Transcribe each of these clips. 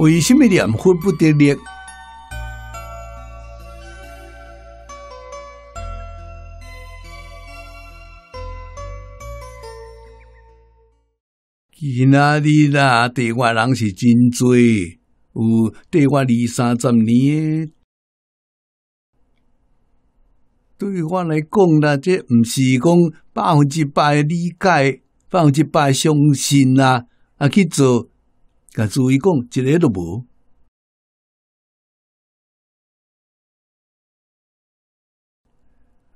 为什么念佛不得力？今仔日那台湾人是真多，有台湾二三十年的。对我来讲啦，这毋是讲百分之百理解，百分之百相信啦，啊去做。甲注意讲，一个都无。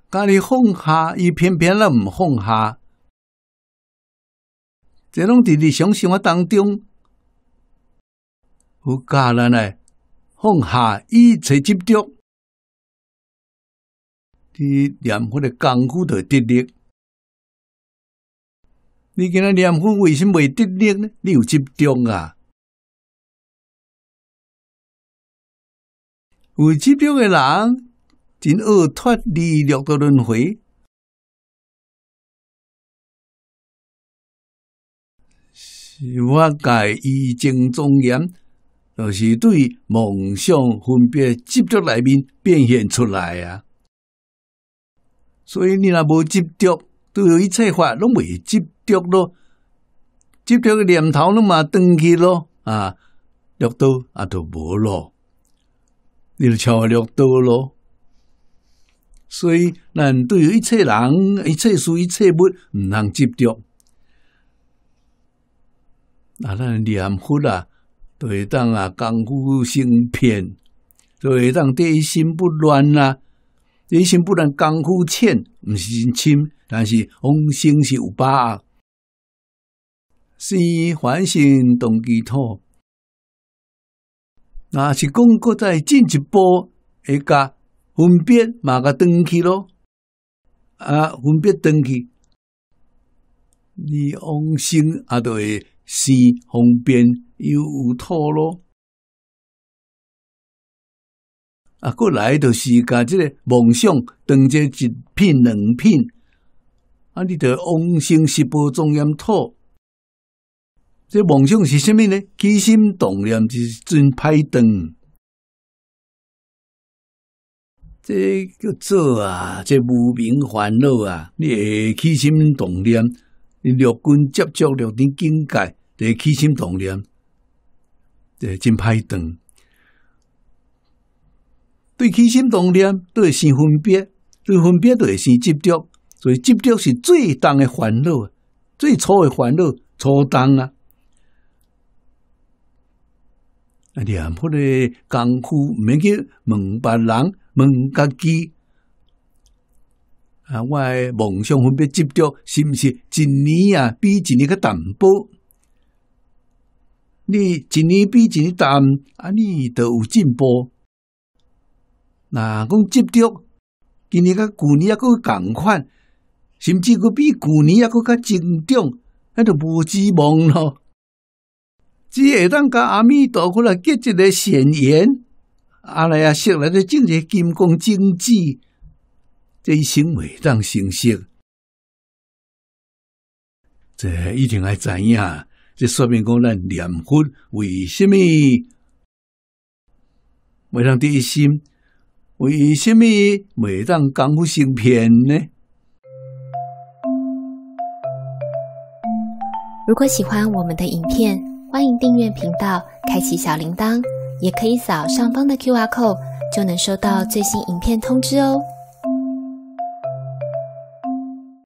家己放下，伊偏偏拢毋放下。在拢伫日常生活当中，有教人呢放下，伊才执着，你念佛的功夫得力，你今仔念佛为什么不得力呢？你有执着啊！有执着嘅人，真恶脱离六道轮回。是我间依经庄严，就是对梦想分别执着内面变现出来啊。所以你若无执着，都一切法拢未执着咯，执着嘅念头，拢嘛断去咯啊，六道啊都无咯。你就超越多咯，所以，咱对一切人、一切事、一切物，毋通执着。那咱念佛啊，就会当啊功夫成片，就会当第一心不乱啊。第一心不乱，功夫浅，毋是真深，但是往生是有把握。是凡心动，机土。那是讲搁再进一步，会甲分别嘛甲断去咯，啊，分别断去。你生啊，阿会是方便又有土咯，啊，过来就是甲即个梦想，断做一片两片，啊，你着往生是播中央土。这梦想是啥物呢？起心动念就是真歹灯。这叫做啊，这无明烦恼啊。你起心动念，六根接触六点境界，就起心动念，就真歹灯。对起心动念，对先分别，对分别对先执着，所以执着是最重的烦恼，最初的烦恼，初重啊。啊！你啊，不得功夫，毋免去问别人，问家己。啊，我梦想分别积得是毋是？一年啊，比一年个淡薄。你一年比一年淡，啊，你著有进步。那讲积得，今年个旧年抑佮佮同款，甚至佫比旧年抑佮较增长，迄著无指望咯。只会当甲阿弥陀佛来结一个善缘，阿拉呀，学来的正直、金刚经济，这一生未当成色。这一定爱知影，这说明讲咱念佛为什么未当第一心？为什么未当功夫成片呢？如果喜欢我们的影片。欢迎订阅频道，开启小铃铛，也可以扫上方的 Q R code，就能收到最新影片通知哦。